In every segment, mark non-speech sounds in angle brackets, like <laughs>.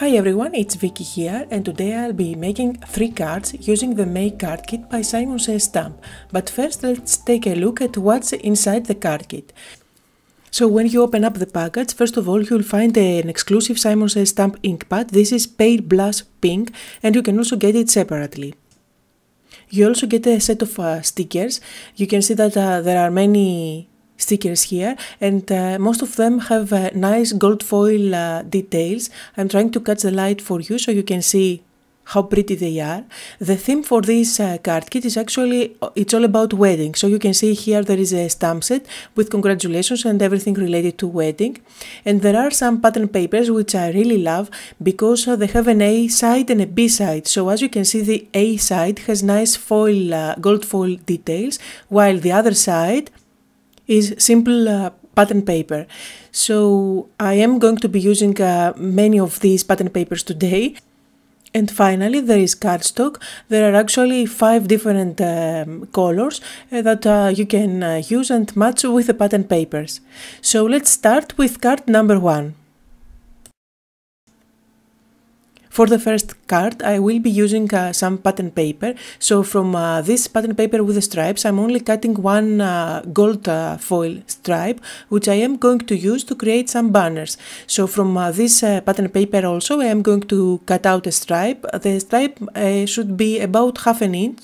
Hi everyone, it's Vicky here and today I'll be making 3 cards using the Make Card Kit by Simon Says Stamp. But first let's take a look at what's inside the card kit. So when you open up the package, first of all you'll find an exclusive Simon Says Stamp ink pad. This is Pale Blush Pink and you can also get it separately. You also get a set of uh, stickers. You can see that uh, there are many stickers here and uh, most of them have uh, nice gold foil uh, details. I'm trying to catch the light for you so you can see how pretty they are. The theme for this uh, card kit is actually, uh, it's all about wedding. So you can see here there is a stamp set with congratulations and everything related to wedding. And there are some pattern papers which I really love because uh, they have an A side and a B side. So as you can see the A side has nice foil, gold foil details while the other side is simple uh, pattern paper. So I am going to be using uh, many of these pattern papers today. And finally, there is cardstock. There are actually five different um, colors uh, that uh, you can uh, use and match with the pattern papers. So let's start with card number one. For the first card, I will be using uh, some pattern paper. So from uh, this pattern paper with the stripes, I'm only cutting one uh, gold foil stripe, which I am going to use to create some banners. So from this pattern paper also, I am going to cut out a stripe. The stripe should be about half an inch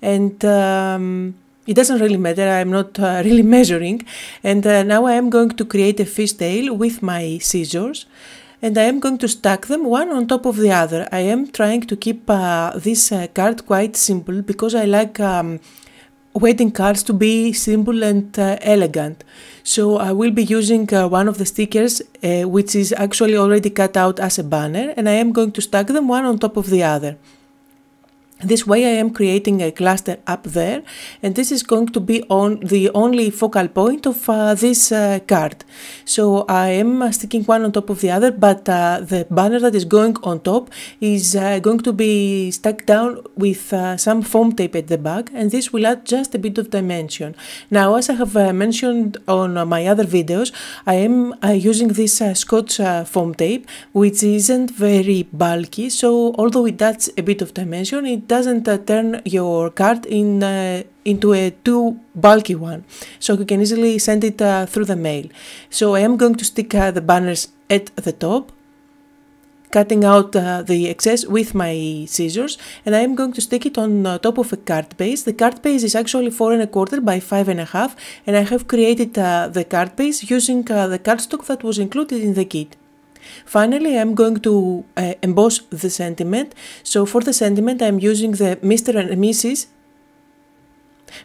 and um, it doesn't really matter i'm not uh, <laughs> really measuring and uh, now i am going to create a fishtail with my scissors and I am going to stack them one on top of the other. I am trying to keep uh, this uh, card quite simple because I like um, wedding cards to be simple and uh, elegant. So I will be using uh, one of the stickers uh, which is actually already cut out as a banner and I am going to stack them one on top of the other. This way I am creating a cluster up there and this is going to be on the only focal point of uh, this uh, card. So I am uh, sticking one on top of the other but uh, the banner that is going on top is uh, going to be stuck down with uh, some foam tape at the back and this will add just a bit of dimension. Now as I have mentioned on my other videos I am using this scotch foam tape which isn't very bulky so although it adds a bit of dimension it doesn't uh, turn your card in uh, into a too bulky one, so you can easily send it uh, through the mail. So I am going to stick the banners at the top cutting out uh, the excess with my scissors and I am going to stick it on uh, top of a card base. The card base is actually four and a quarter by five and a half and I have created uh, the card base using the cardstock that was included in the kit. Finally, I'm going to uh, emboss the sentiment. So for the sentiment, I'm using the Mr. and Mrs.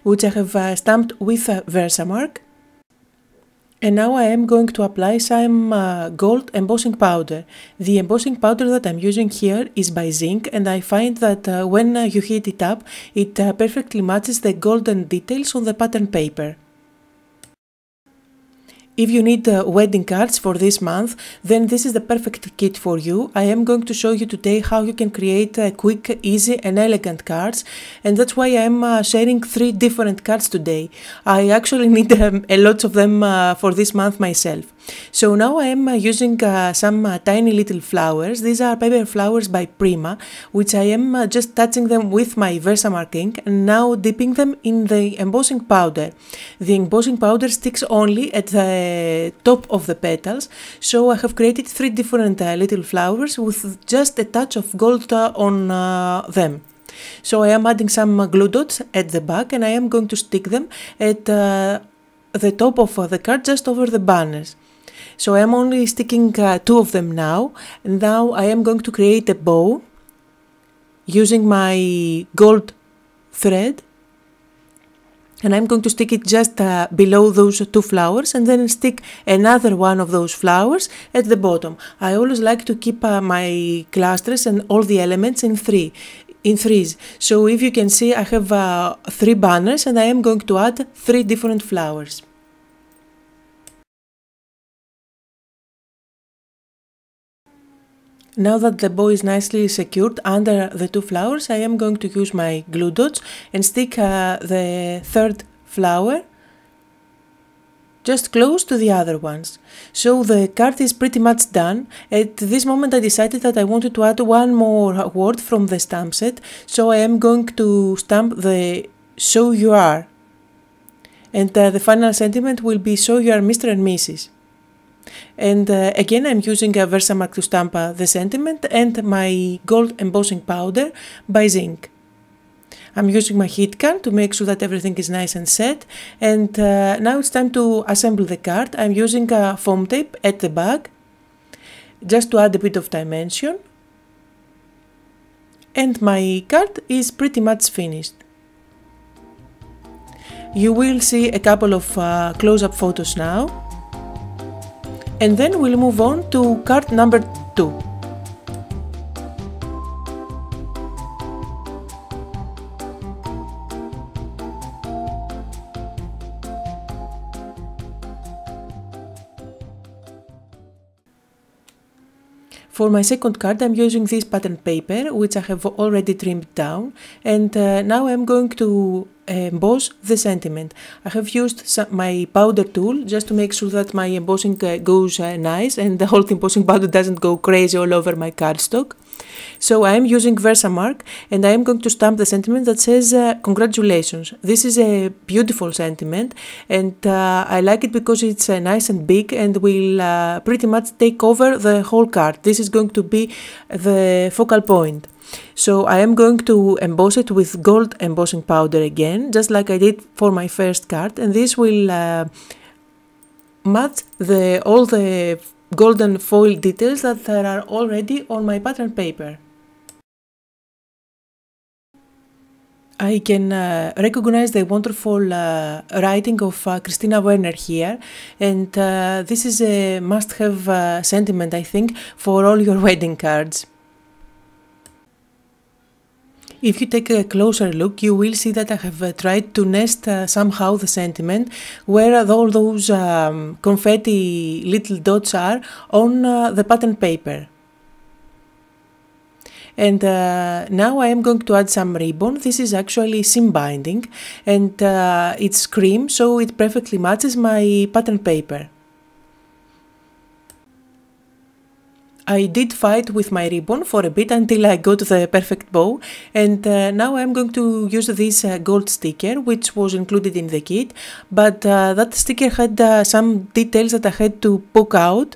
which I have uh, stamped with a Versamark. And now I am going to apply some uh, gold embossing powder. The embossing powder that I'm using here is by Zinc and I find that uh, when uh, you heat it up, it uh, perfectly matches the golden details on the pattern paper. If you need uh, wedding cards for this month, then this is the perfect kit for you. I am going to show you today how you can create uh, quick, easy and elegant cards and that's why I am uh, sharing three different cards today. I actually <laughs> need um, a lot of them uh, for this month myself. So now I am uh, using some tiny little flowers. These are paper flowers by Prima, which I am just touching them with my Versamark ink and now dipping them in the embossing powder. The embossing powder sticks only at the uh, top of the petals. So I have created three different uh, little flowers with just a touch of gold uh, on them. So I am adding some glue dots at the back and I am going to stick them at uh, the top of the card just over the banners. So I am only sticking uh, two of them now and now I am going to create a bow using my gold thread and I'm going to stick it just uh, below those two flowers and then stick another one of those flowers at the bottom. I always like to keep uh, my clusters and all the elements in three in threes. So if you can see I have uh, three banners and I am going to add three different flowers. Now that the bow is nicely secured under the two flowers, I am going to use my glue dots and stick uh, the third flower just close to the other ones. So the card is pretty much done. At this moment I decided that I wanted to add one more word from the stamp set, so I am going to stamp the so you are. And uh, the final sentiment will be so you are Mr. and Mrs. And uh, again, I'm using a Versamark to stamp uh, the sentiment and my gold embossing powder by Zinc. I'm using my heat gun to make sure that everything is nice and set. And uh, now it's time to assemble the card. I'm using a foam tape at the back just to add a bit of dimension. And my card is pretty much finished. You will see a couple of uh, close-up photos now and then we'll move on to card number 2. For my second card I'm using this pattern paper which I have already trimmed down and uh, now I'm going to emboss the sentiment. I have used some, my powder tool just to make sure that my embossing uh, goes uh, nice and the whole <laughs> embossing powder doesn't go crazy all over my cardstock. So I'm using VersaMark and I'm going to stamp the sentiment that says uh, congratulations. This is a beautiful sentiment and uh, I like it because it's uh, nice and big and will uh, pretty much take over the whole card. This is going to be the focal point. So I am going to emboss it with gold embossing powder again, just like I did for my first card and this will uh, match the all the golden foil details that there are already on my pattern paper. I can uh, recognize the wonderful uh, writing of uh, Christina Werner here, and uh, this is a must have uh, sentiment, I think, for all your <laughs> wedding cards. If you take a closer look, you will see that I have uh, tried to nest uh, somehow the sentiment where all those um, confetti little dots are on uh, the pattern paper. And uh, now I am going to add some ribbon. This is actually seam binding and uh, it's cream, so it perfectly matches my pattern paper. I did fight with my ribbon for a bit until I got the perfect bow and uh, now I'm going to use this uh, gold sticker which was included in the kit but uh, that sticker had uh, some details that I had to poke out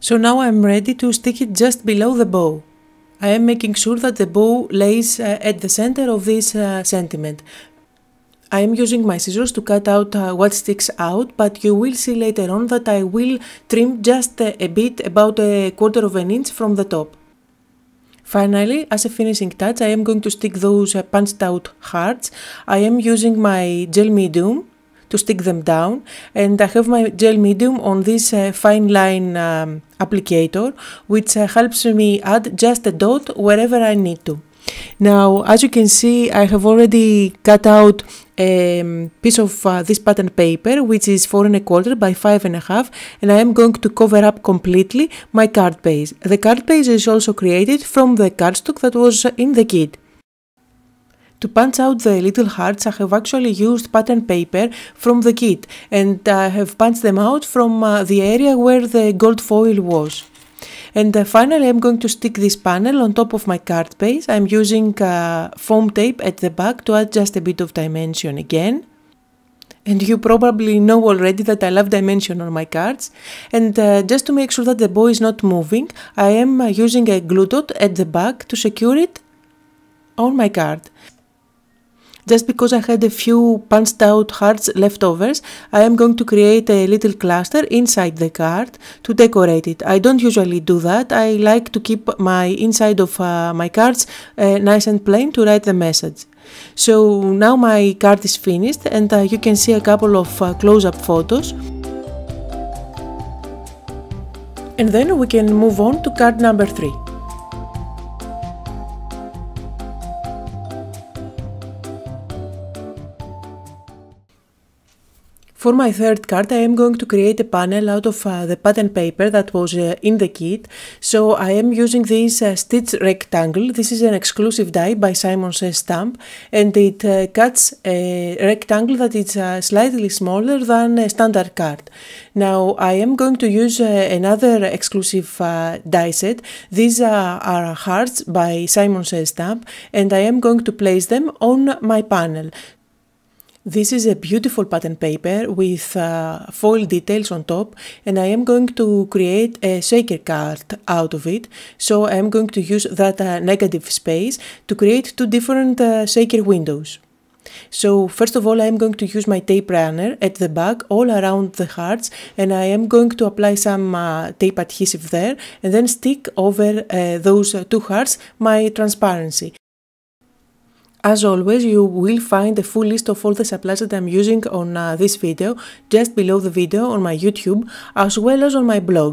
so now I'm ready to stick it just below the bow. I am making sure that the bow lays uh, at the center of this uh, sentiment I am using my scissors to cut out uh, what sticks out, but you will see later on that I will trim just a bit, about a quarter of an inch from the top. Finally, as a finishing touch, I am going to stick those uh, punched out hearts. I am using my gel medium to stick them down and I have my gel medium on this uh, fine line um, applicator which uh, helps me add just a dot wherever I need to. Now, as you can see, I have already cut out a um, piece of uh, this pattern paper, which is four and a quarter by five and a half, and I am going to cover up completely my card base. The card base is also created from the cardstock that was in the kit. To punch out the little hearts, I have actually used pattern paper from the kit and I have punched them out from uh, the area where the gold foil was. And uh, finally, I'm going to stick this panel on top of my card base. I'm using uh, foam tape at the back to add just a bit of dimension again. And you probably know already that I love dimension on my cards. And uh, just to make sure that the bow is not moving, I am uh, using a glue dot at the back to secure it on my card. Just because I had a few punched out hearts leftovers, I am going to create a little cluster inside the card to decorate it. I don't usually do that. I like to keep my inside of uh, my cards uh, nice and plain to write the message. So now my card is finished and uh, you can see a couple of uh, close-up photos. And then we can move on to card number 3. For my third card, I am going to create a panel out of uh, the pattern paper that was uh, in the kit. So I am using this uh, stitch rectangle. This is an exclusive die by Simon Says uh, Stamp and it uh, cuts a rectangle that is uh, slightly smaller than a standard card. Now I am going to use another exclusive die set. These are hearts by Simon Says Stamp and I am going to place them on my panel. This is a beautiful pattern paper with uh, foil details on top and I am going to create a shaker card out of it. So I am going to use that uh, negative space to create two different uh, shaker windows. So first of all I am going to use my tape runner at the back all around the hearts and I am going to apply some uh, tape adhesive there and then stick over uh, those uh, two hearts my transparency. As always, you will find the full list of all the supplies that I'm using on uh, this video just below the video on my YouTube as well as on my blog.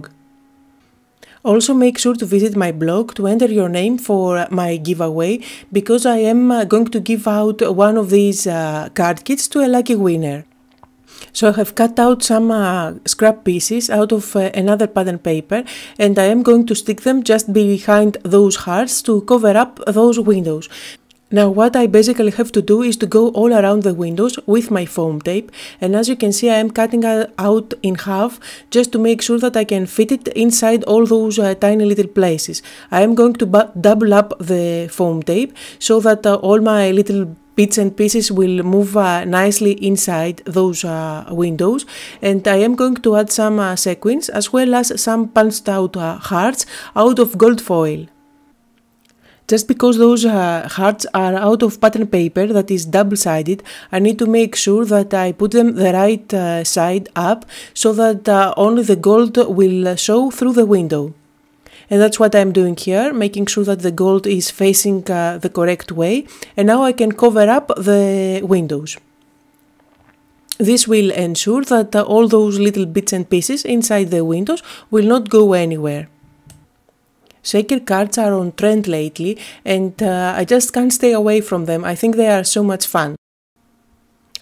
Also make sure to visit my blog to enter your name for my giveaway because I am uh, going to give out one of these uh, card kits to a lucky winner. So I have cut out some uh, scrap pieces out of uh, another pattern paper and I am going to stick them just behind those hearts to cover up those windows. Now what I basically have to do is to go all around the windows with my foam tape and as you can see I am cutting it out in half just to make sure that I can fit it inside all those uh, tiny little places. I am going to double up the foam tape so that uh, all my little bits and pieces will move uh, nicely inside those uh, windows and I am going to add some uh, sequins as well as some punched out uh, hearts out of gold foil. Just because those uh, hearts are out of pattern paper that is double-sided, I need to make sure that I put them the right uh, side up so that uh, only the gold will uh, show through the window. And that's what I'm doing here, making sure that the gold is facing uh, the correct way. And now I can cover up the windows. This will ensure that uh, all those little bits and pieces inside the windows will not go anywhere shaker cards are on trend lately and uh, I just can't stay away from them. I think they are so much fun.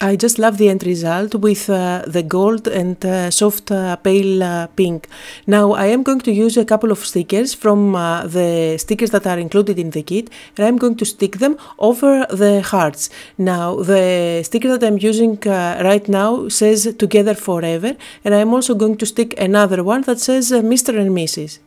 I just love the end result with uh, the gold and uh, soft uh, pale uh, pink. Now I am going to use a couple of stickers from uh, the stickers that are included in the kit and I'm going to stick them over the hearts. Now the sticker that I'm using uh, right now says together forever and I'm also going to stick another one that says Mr. and Mrs.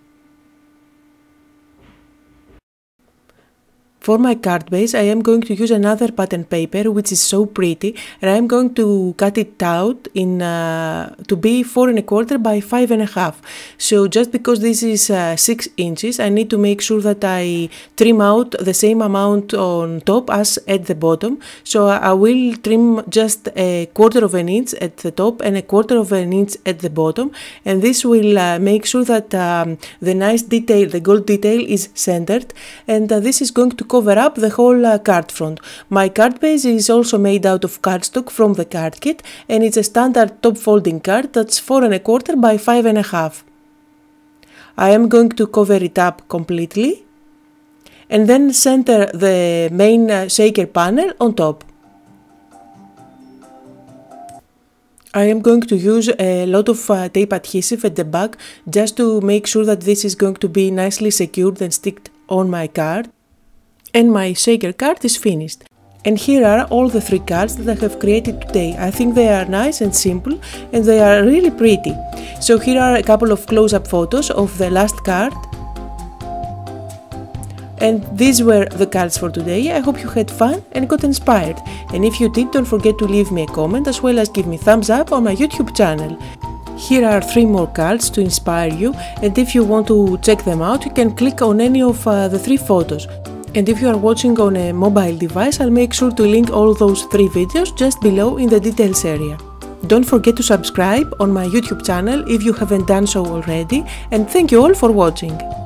For my card base, I am going to use another pattern paper, which is so pretty, and I am going to cut it out in uh, to be four and a quarter by five and a half. So just because this is uh, six inches, I need to make sure that I trim out the same amount on top as at the bottom. So I will trim just a quarter of an inch at the top and a quarter of an inch at the bottom, and this will uh, make sure that um, the nice detail, the gold detail, is centered, and uh, this is going to cover up the whole uh, card front. My card base is also made out of cardstock from the card kit and it's a standard top folding card that's 4 and a quarter by 5 and a half. I am going to cover it up completely and then center the main uh, shaker panel on top. I am going to use a lot of uh, tape adhesive at the back just to make sure that this is going to be nicely secured and sticked on my card and my shaker card is finished. And here are all the three cards that I have created today. I think they are nice and simple and they are really pretty. So here are a couple of close-up photos of the last card. And these were the cards for today. I hope you had fun and got inspired. And if you did, don't forget to leave me a comment as well as give me thumbs up on my YouTube channel. Here are three more cards to inspire you and if you want to check them out you can click on any of uh, the three photos. And if you are watching on a mobile device, I'll make sure to link all those three videos just below in the details area. Don't forget to subscribe on my YouTube channel if you haven't done so already and thank you all for watching.